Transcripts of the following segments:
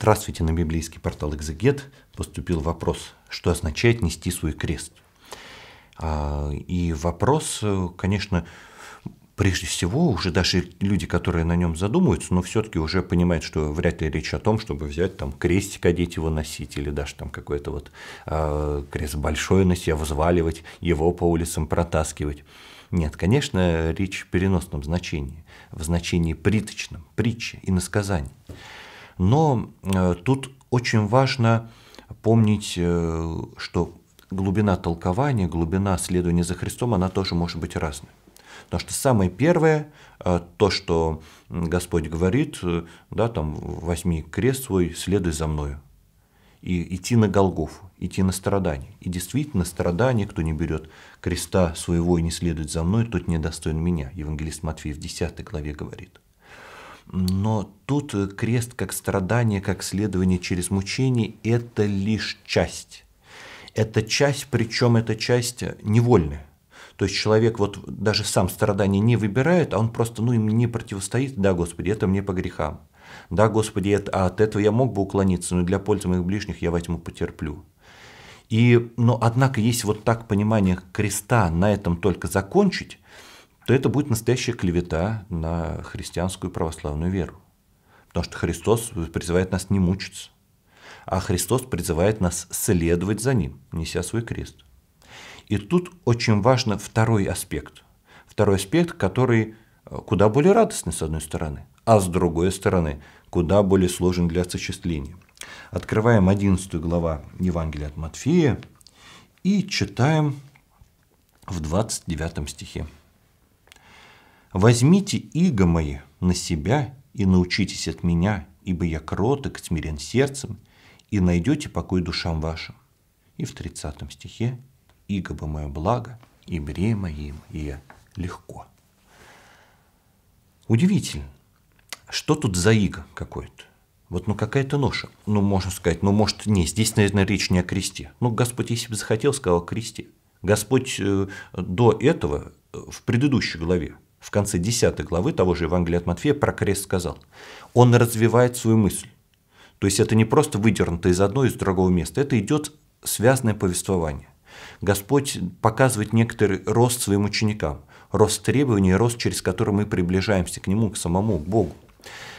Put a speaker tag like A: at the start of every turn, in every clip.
A: Здравствуйте, на библейский портал «Экзегет» поступил вопрос, что означает «нести свой крест». А, и вопрос, э, конечно, прежде всего, уже даже люди, которые на нем задумываются, но все-таки уже понимают, что вряд ли речь о том, чтобы взять там крестик, одеть его носить, или даже там какой-то вот а, крест большой носить, себя а взваливать, его по улицам протаскивать. Нет, конечно, речь в переносном значении, в значении приточном, притчи и насказаний. Но э, тут очень важно помнить, э, что глубина толкования, глубина следования за Христом, она тоже может быть разной. Потому что самое первое, э, то, что Господь говорит, да, там, возьми крест свой, следуй за мною. И идти на Голгофу, идти на страдания. И действительно, страдания, кто не берет креста своего и не следует за мной, тот недостоин меня. Евангелист Матфей в 10 главе говорит – но тут крест как страдание, как следование через мучение – это лишь часть. Это часть, причем эта часть невольная. То есть человек вот даже сам страдания не выбирает, а он просто, ну, им не противостоит, да, Господи, это мне по грехам. Да, Господи, это, а от этого я мог бы уклониться, но для пользы моих ближних я во тьму потерплю. И, но, однако, есть вот так понимание креста на этом только закончить, то это будет настоящая клевета на христианскую православную веру. Потому что Христос призывает нас не мучиться, а Христос призывает нас следовать за Ним, неся свой крест. И тут очень важен второй аспект. Второй аспект, который э, куда более радостный с одной стороны, а с другой стороны куда более сложен для осуществления. Открываем 11 глава Евангелия от Матфея и читаем в 29 стихе. Возьмите иго мое на себя и научитесь от меня, ибо я кроток, смирен сердцем, и найдете покой душам вашим. И в 30 стихе «Иго бы мое благо, и бремя им я легко». Удивительно, что тут за иго какой-то? Вот ну какая-то ноша. Ну можно сказать, ну может не, здесь, наверное, речь не о кресте. Ну Господь, если бы захотел, сказал о кресте. Господь э, до этого э, в предыдущей главе в конце 10 главы того же Евангелия от Матфея про крест сказал. Он развивает свою мысль. То есть это не просто выдернуто из одного и из другого места, это идет связанное повествование. Господь показывает некоторый рост своим ученикам, рост требований, рост, через который мы приближаемся к Нему, к самому к Богу.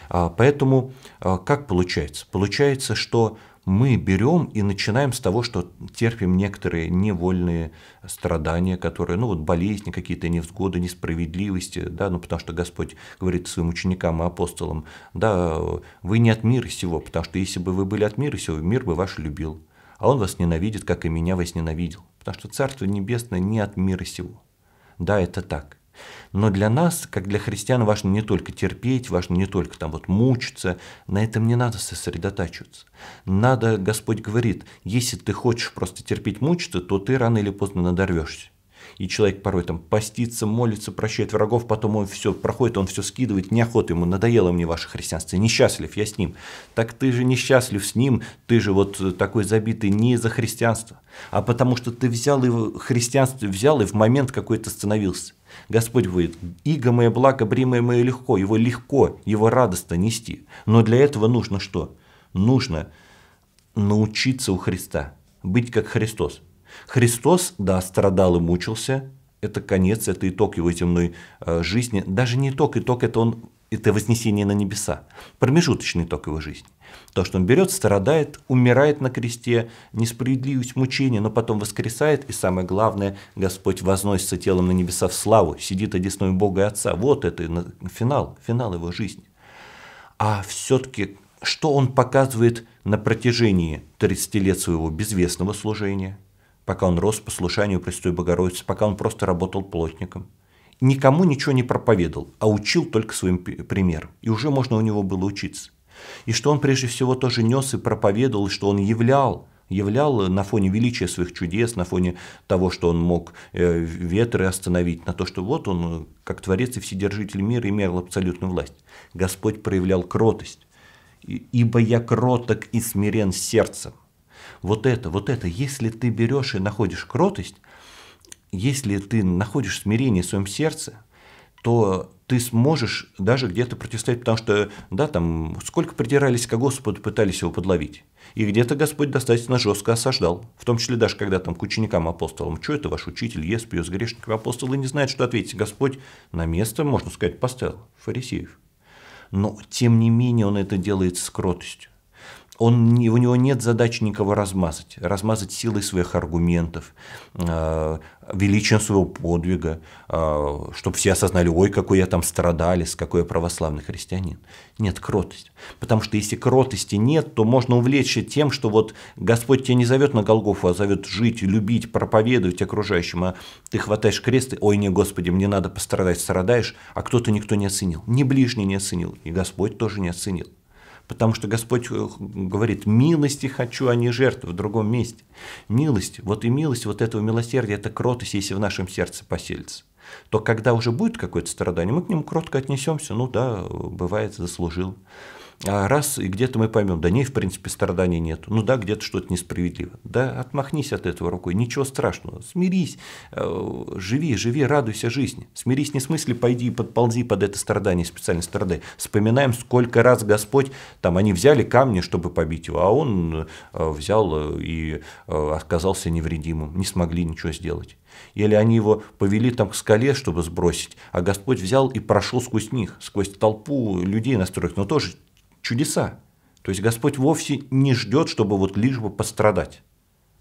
A: А, поэтому а, как получается? Получается, что мы берем и начинаем с того, что терпим некоторые невольные страдания, которые, ну вот болезни, какие-то невзгоды, несправедливости, да, ну потому что Господь говорит своим ученикам и апостолам, да, вы не от мира сего, потому что если бы вы были от мира сего, мир бы ваш любил, а он вас ненавидит, как и меня вас ненавидел, потому что Царство Небесное не от мира сего. Да, это так. Но для нас, как для христиан, важно не только терпеть, важно не только там вот мучиться, на этом не надо сосредотачиваться. Надо, Господь говорит, если ты хочешь просто терпеть, мучиться, то ты рано или поздно надорвешься. И человек порой там постится, молится, прощает врагов, потом он все проходит, он все скидывает, неохота ему, надоело мне ваше христианство, несчастлив я с ним. Так ты же несчастлив с ним, ты же вот э, такой забитый не за христианство, а потому что ты взял его, христианство взял и в момент какой-то становился. Господь говорит: «Иго мое благо, бремя мое легко». Его легко, его радостно нести. Но для этого нужно что? Нужно научиться у Христа, быть как Христос. Христос, да, страдал и мучился, это конец, это итог его земной э, жизни. Даже не итог, итог это он это вознесение на небеса, промежуточный ток его жизни. То, что он берет, страдает, умирает на кресте, несправедливость, мучение, но потом воскресает, и самое главное, Господь возносится телом на небеса в славу, сидит одесной Бога и Отца. Вот это финал, финал его жизни. А все-таки, что он показывает на протяжении 30 лет своего безвестного служения, пока он рос по слушанию Престой Богородицы, пока он просто работал плотником – никому ничего не проповедовал, а учил только своим примером. И уже можно у него было учиться. И что он прежде всего тоже нес и проповедовал, и что он являл, являл на фоне величия своих чудес, на фоне того, что он мог э, ветры остановить, на то, что вот он, как Творец и Вседержитель мира, имел абсолютную власть. Господь проявлял кротость. «Ибо я кроток и смирен сердцем». Вот это, вот это, если ты берешь и находишь кротость, если ты находишь смирение в своем сердце, то ты сможешь даже где-то протестовать, потому что, да, там сколько придирались к Господу, пытались его подловить. И где-то Господь достаточно жестко осаждал, в том числе даже когда там к ученикам апостолам, что это ваш учитель, ест, пьет с грешниками, апостолы не знает, что ответить. Господь на место, можно сказать, поставил фарисеев. Но, тем не менее, он это делает с кротостью он, у него нет задач никого размазать, размазать силой своих аргументов, э, величием своего подвига, э, чтобы все осознали, ой, какой я там страдалец, какой я православный христианин. Нет, кротость. Потому что если кротости нет, то можно увлечься тем, что вот Господь тебя не зовет на Голгофу, а зовет жить, любить, проповедовать окружающим, а ты хватаешь крест ой, не, Господи, мне надо пострадать, страдаешь, а кто-то никто не оценил, ни ближний не оценил, и Господь тоже не оценил. Потому что Господь э, говорит, милости хочу, а не жертвы в другом месте. Милость, вот и милость вот этого милосердия, это кротость, если в нашем сердце поселится. То когда уже будет какое-то страдание, мы к нему кротко отнесемся, ну да, бывает, заслужил. А раз и где-то мы поймем, да не, в принципе, страданий нет, ну да, где-то что-то несправедливо, да отмахнись от этого рукой, ничего страшного, смирись, э, живи, живи, радуйся жизни, смирись не в смысле пойди и подползи под это страдание, специально страдай, вспоминаем, сколько раз Господь, там они взяли камни, чтобы побить его, а он э, взял э, и оказался невредимым, не смогли ничего сделать. Или они его повели там к скале, чтобы сбросить, а Господь взял и прошел сквозь них, сквозь толпу людей настроенных, но тоже чудеса. То есть Господь вовсе не ждет, чтобы вот лишь бы пострадать.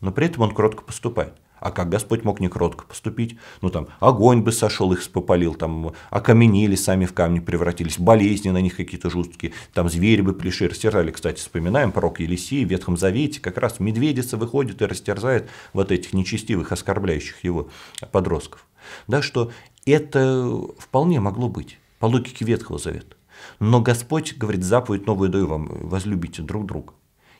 A: Но при этом он кротко поступает. А как Господь мог не кротко поступить? Ну там, огонь бы сошел, их попалил, там, окаменели, сами в камни превратились, болезни на них какие-то жуткие, там, звери бы пришли, растерзали. Кстати, вспоминаем пророк Елисей в Ветхом Завете, как раз медведица выходит и растерзает вот этих нечестивых, оскорбляющих его подростков. Да, что это вполне могло быть по логике Ветхого Завета. Но Господь говорит, заповедь новую даю вам, возлюбите друг друга.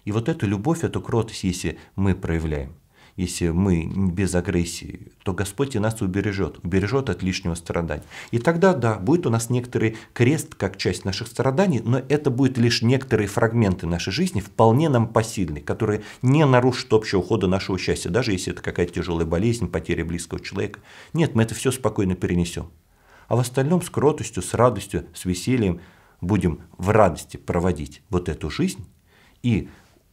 A: И вот эту любовь, эту кротость, если мы проявляем, если мы без агрессии, то Господь и нас убережет, убережет от лишнего страдания. И тогда, да, будет у нас некоторый крест, как часть наших страданий, но это будет лишь некоторые фрагменты нашей жизни, вполне нам посильные, которые не нарушат общего хода нашего счастья, даже если это какая-то тяжелая болезнь, потеря близкого человека. Нет, мы это все спокойно перенесем а в остальном с кротостью, с радостью, с весельем будем в радости проводить вот эту жизнь, и,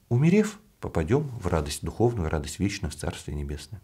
A: умерев, попадем в радость духовную, в радость вечную, в Царствие Небесное.